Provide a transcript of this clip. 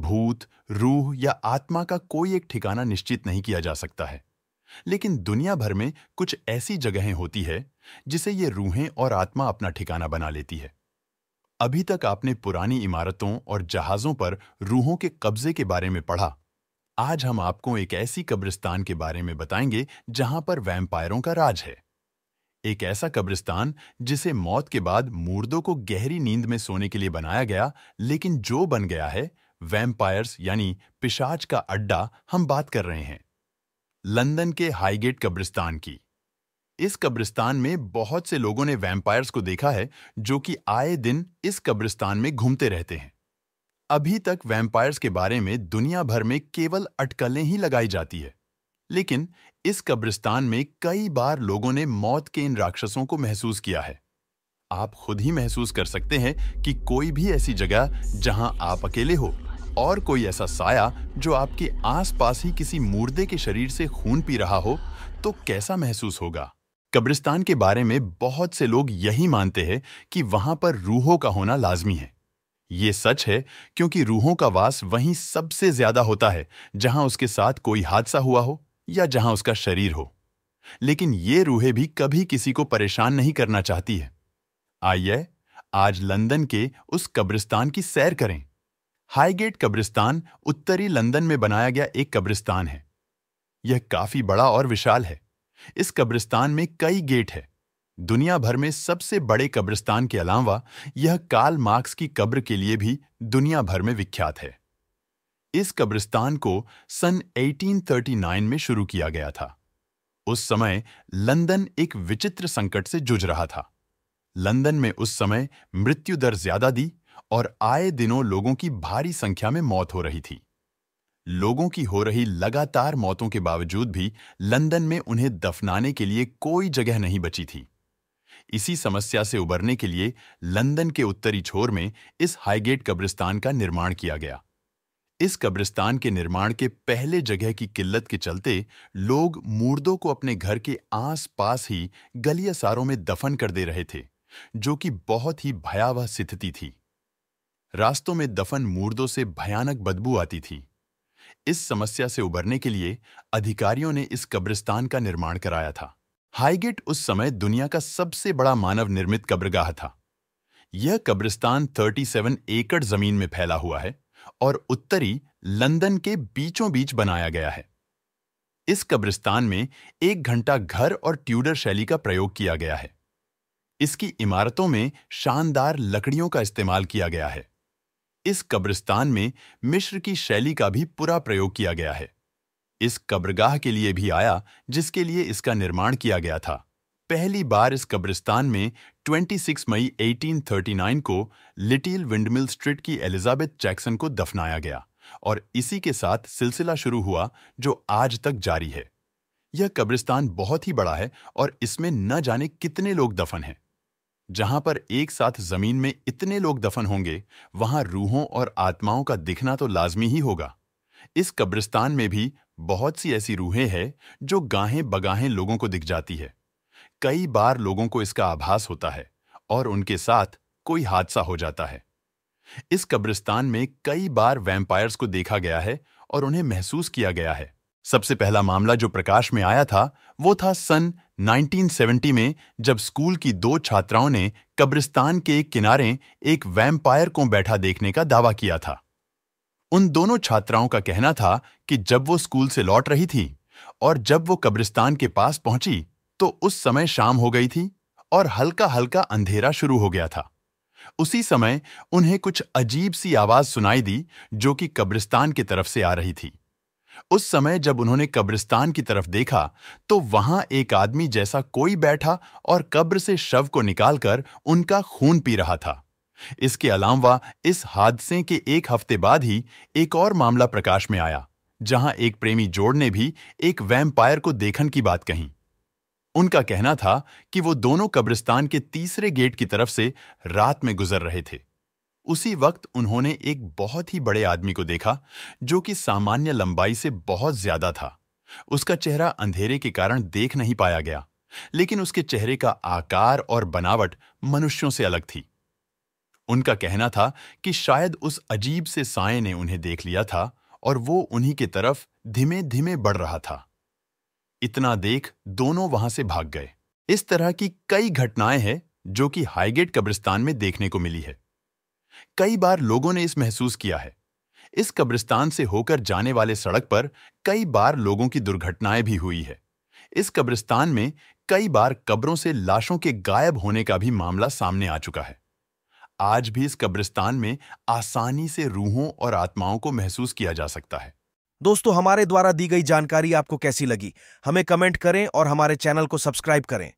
भूत रूह या आत्मा का कोई एक ठिकाना निश्चित नहीं किया जा सकता है लेकिन दुनिया भर में कुछ ऐसी जगहें होती है जिसे ये रूहें और आत्मा अपना ठिकाना बना लेती है अभी तक आपने पुरानी इमारतों और जहाजों पर रूहों के कब्जे के बारे में पढ़ा आज हम आपको एक ऐसी कब्रिस्तान के बारे में बताएंगे जहां पर वैम्पायरों का राज है एक ऐसा कब्रिस्तान जिसे मौत के बाद मुर्दों को गहरी नींद में सोने के लिए बनाया गया लेकिन जो बन गया है वैम्पायर्स यानी पिशाच का अड्डा हम बात कर रहे हैं लंदन के हाईगेट कब्रिस्तान की इस कब्रिस्तान में बहुत से लोगों ने वैम्पायर्स को देखा है जो कि आए दिन इस कब्रिस्तान में घूमते रहते हैं अभी तक वैम्पायर्स के बारे में दुनिया भर में केवल अटकलें ही लगाई जाती है लेकिन इस कब्रिस्तान में कई बार लोगों ने मौत के इन राक्षसों को महसूस किया है आप खुद ही महसूस कर सकते हैं कि कोई भी ऐसी जगह जहां आप अकेले हो और कोई ऐसा साया जो आपके आसपास ही किसी मुर्दे के शरीर से खून पी रहा हो तो कैसा महसूस होगा कब्रिस्तान के बारे में बहुत से लोग यही मानते हैं कि वहां पर रूहों का होना लाजमी है ये सच है क्योंकि रूहों का वास वहीं सबसे ज्यादा होता है जहां उसके साथ कोई हादसा हुआ हो या जहां उसका शरीर हो लेकिन ये रूहें भी कभी किसी को परेशान नहीं करना चाहती है आइए आज लंदन के उस कब्रिस्तान की सैर करें हाईगेट कब्रिस्तान उत्तरी लंदन में बनाया गया एक कब्रिस्तान है यह काफी बड़ा और विशाल है इस कब्रिस्तान में कई गेट है दुनिया भर में सबसे बड़े कब्रिस्तान के अलावा यह काल मार्क्स की कब्र के लिए भी दुनिया भर में विख्यात है इस कब्रिस्तान को सन 1839 में शुरू किया गया था उस समय लंदन एक विचित्र संकट से जूझ रहा था लंदन में उस समय मृत्यु दर ज्यादा दी और आए दिनों लोगों की भारी संख्या में मौत हो रही थी लोगों की हो रही लगातार मौतों के बावजूद भी लंदन में उन्हें दफनाने के लिए कोई जगह नहीं बची थी इसी समस्या से उबरने के लिए लंदन के उत्तरी छोर में इस हाईगेट कब्रिस्तान का निर्माण किया गया इस कब्रिस्तान के निर्माण के पहले जगह की किल्लत के चलते लोग मुर्दों को अपने घर के आसपास ही गलियसारों में दफन कर दे रहे थे जो कि बहुत ही भयावह स्थिति थी रास्तों में दफन मुर्दों से भयानक बदबू आती थी इस समस्या से उबरने के लिए अधिकारियों ने इस कब्रिस्तान का निर्माण कराया था हाईगेट उस समय दुनिया का सबसे बड़ा मानव निर्मित कब्रगाह था यह कब्रिस्तान 37 एकड़ जमीन में फैला हुआ है और उत्तरी लंदन के बीचों बीच बनाया गया है इस कब्रिस्तान में एक घंटा घर और ट्यूडर शैली का प्रयोग किया गया है इसकी इमारतों में शानदार लकड़ियों का इस्तेमाल किया गया है इस कब्रिस्तान में मिश्र की शैली का भी पूरा प्रयोग किया गया है इस कब्रगाह के लिए भी आया जिसके लिए इसका निर्माण किया गया था पहली बार इस कब्रिस्तान में 26 मई 1839 को लिटिल विंडमिल स्ट्रीट की एलिजाबेथ जैक्सन को दफनाया गया और इसी के साथ सिलसिला शुरू हुआ जो आज तक जारी है यह कब्रिस्तान बहुत ही बड़ा है और इसमें न जाने कितने लोग दफन हैं जहां पर एक साथ जमीन में इतने लोग दफन होंगे वहां रूहों और आत्माओं का दिखना तो लाजमी ही होगा इस कब्रिस्तान में भी बहुत सी ऐसी रूहें हैं जो गाहें बगाहें लोगों को दिख जाती है कई बार लोगों को इसका आभास होता है और उनके साथ कोई हादसा हो जाता है इस कब्रिस्तान में कई बार वैम्पायर्स को देखा गया है और उन्हें महसूस किया गया है सबसे पहला मामला जो प्रकाश में आया था वो था सन 1970 में जब स्कूल की दो छात्राओं ने कब्रिस्तान के एक किनारे एक वैम्पायर को बैठा देखने का दावा किया था उन दोनों छात्राओं का कहना था कि जब वो स्कूल से लौट रही थी और जब वो कब्रिस्तान के पास पहुंची तो उस समय शाम हो गई थी और हल्का हल्का अंधेरा शुरू हो गया था उसी समय उन्हें कुछ अजीब सी आवाज सुनाई दी जो कि कब्रिस्तान की तरफ से आ रही थी उस समय जब उन्होंने कब्रिस्तान की तरफ देखा तो वहां एक आदमी जैसा कोई बैठा और कब्र से शव को निकालकर उनका खून पी रहा था इसके अलावा इस हादसे के एक हफ्ते बाद ही एक और मामला प्रकाश में आया जहां एक प्रेमी जोड़ ने भी एक वैम्पायर को देखन की बात कही उनका कहना था कि वो दोनों कब्रिस्तान के तीसरे गेट की तरफ से रात में गुजर रहे थे उसी वक्त उन्होंने एक बहुत ही बड़े आदमी को देखा जो कि सामान्य लंबाई से बहुत ज्यादा था उसका चेहरा अंधेरे के कारण देख नहीं पाया गया लेकिन उसके चेहरे का आकार और बनावट मनुष्यों से अलग थी उनका कहना था कि शायद उस अजीब से साय ने उन्हें देख लिया था और वो उन्हीं की तरफ धीमे धीमे बढ़ रहा था इतना देख दोनों वहां से भाग गए इस तरह की कई घटनाएं हैं जो कि हाईगेट कब्रिस्तान में देखने को मिली है कई बार लोगों ने इस महसूस किया है इस कब्रिस्तान से होकर जाने वाले सड़क पर कई बार लोगों की दुर्घटनाएं भी हुई है इस कब्रिस्तान में कई बार कब्रों से लाशों के गायब होने का भी मामला सामने आ चुका है आज भी इस कब्रिस्तान में आसानी से रूहों और आत्माओं को महसूस किया जा सकता है दोस्तों हमारे द्वारा दी गई जानकारी आपको कैसी लगी हमें कमेंट करें और हमारे चैनल को सब्सक्राइब करें